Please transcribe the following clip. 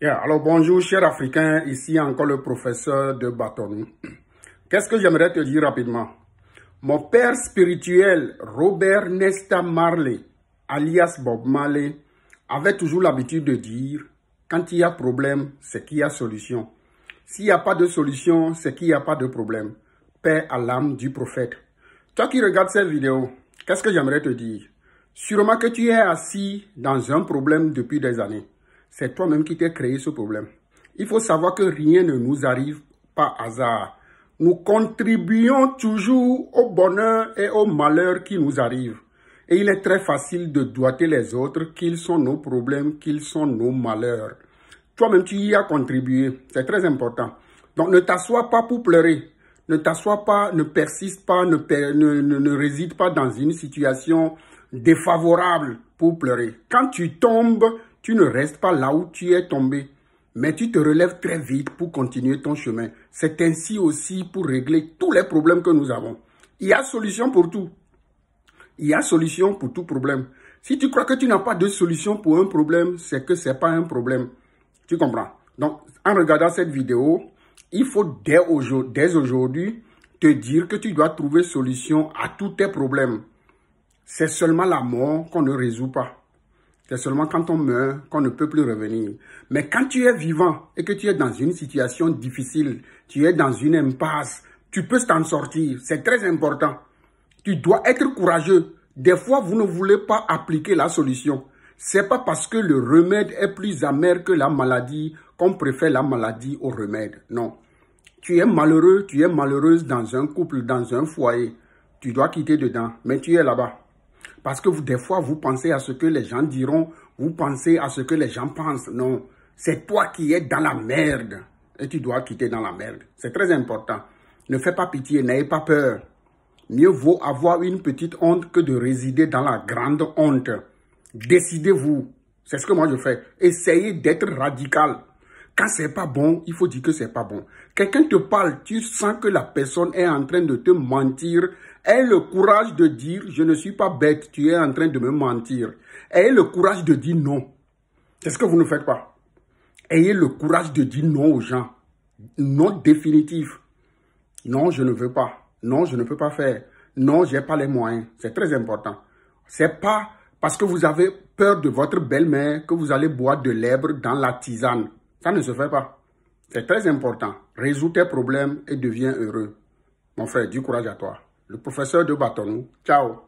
Yeah, alors bonjour chers africain, ici encore le professeur de Baton. Qu'est-ce que j'aimerais te dire rapidement Mon père spirituel, Robert Nesta Marley, alias Bob Marley, avait toujours l'habitude de dire, quand il y a problème, c'est qu'il y a solution. S'il n'y a pas de solution, c'est qu'il n'y a pas de problème. Paix à l'âme du prophète. Toi qui regardes cette vidéo, qu'est-ce que j'aimerais te dire Sûrement que tu es assis dans un problème depuis des années. C'est toi-même qui t'es créé ce problème. Il faut savoir que rien ne nous arrive par hasard. Nous contribuons toujours au bonheur et au malheur qui nous arrivent. Et il est très facile de doiter les autres qu'ils sont nos problèmes, qu'ils sont nos malheurs. Toi-même, tu y as contribué. C'est très important. Donc, ne t'assois pas pour pleurer. Ne t'assois pas, ne persiste pas, ne, ne, ne réside pas dans une situation défavorable pour pleurer. Quand tu tombes, tu ne restes pas là où tu es tombé, mais tu te relèves très vite pour continuer ton chemin. C'est ainsi aussi pour régler tous les problèmes que nous avons. Il y a solution pour tout. Il y a solution pour tout problème. Si tu crois que tu n'as pas de solution pour un problème, c'est que ce n'est pas un problème. Tu comprends Donc, en regardant cette vidéo, il faut dès aujourd'hui te dire que tu dois trouver solution à tous tes problèmes. C'est seulement la mort qu'on ne résout pas. C'est seulement quand on meurt qu'on ne peut plus revenir. Mais quand tu es vivant et que tu es dans une situation difficile, tu es dans une impasse, tu peux t'en sortir. C'est très important. Tu dois être courageux. Des fois, vous ne voulez pas appliquer la solution. Ce n'est pas parce que le remède est plus amer que la maladie qu'on préfère la maladie au remède. Non. Tu es malheureux, tu es malheureuse dans un couple, dans un foyer. Tu dois quitter dedans, mais tu es là-bas. Parce que des fois, vous pensez à ce que les gens diront, vous pensez à ce que les gens pensent. Non, c'est toi qui es dans la merde et tu dois quitter dans la merde. C'est très important. Ne fais pas pitié, n'ayez pas peur. Mieux vaut avoir une petite honte que de résider dans la grande honte. Décidez-vous. C'est ce que moi je fais. Essayez d'être radical. Quand c'est pas bon, il faut dire que c'est pas bon. Quelqu'un te parle, tu sens que la personne est en train de te mentir Ayez le courage de dire, je ne suis pas bête, tu es en train de me mentir. Ayez le courage de dire non. quest ce que vous ne faites pas. Ayez le courage de dire non aux gens. Non définitif. Non, je ne veux pas. Non, je ne peux pas faire. Non, je n'ai pas les moyens. C'est très important. Ce n'est pas parce que vous avez peur de votre belle-mère que vous allez boire de l'herbe dans la tisane. Ça ne se fait pas. C'est très important. Résous tes problèmes et deviens heureux. Mon frère, du courage à toi le professeur de Batonou. Ciao